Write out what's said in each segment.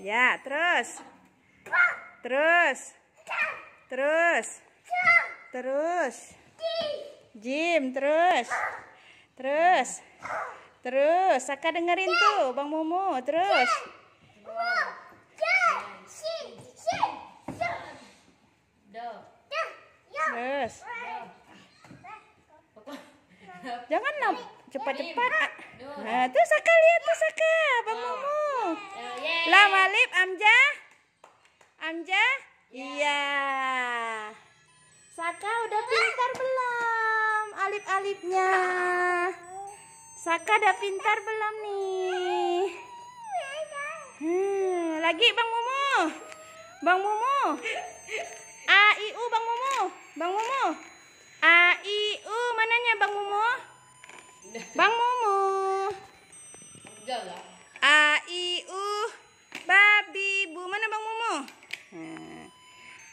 Ya, terus. Terus. Terus. Terus. Jim, terus. Terus. Terus, Saka dengerin tuh Bang Momo, terus. Terus. Jangan cepat-cepat. Nah, tuh Saka lihat tuh Saka, Bang Momo. Lah Walib Amja? Amja? Ya. Iya. Ya. Saka udah pintar belum? Alif-alifnya. Saka udah pintar belum nih? Hmm, lagi Bang Mumu. Bang Mumu. A I U Bang Mumu. Bang Mumu. A I U mananya Bang Mumu? Bang Mumu. Enggak lah.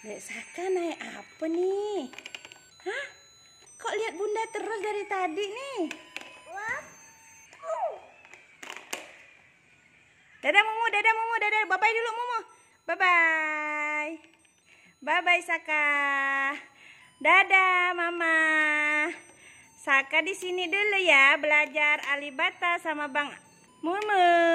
Dek Saka naik apa nih? Hah? Kok lihat Bunda terus dari tadi nih? Dadah Mumu, dadah Mumu, dadah. Bye bye dulu Mumu. Bye bye. Bye bye Saka. Dadah Mama. Saka di sini dulu ya belajar alibata sama Bang Mumu.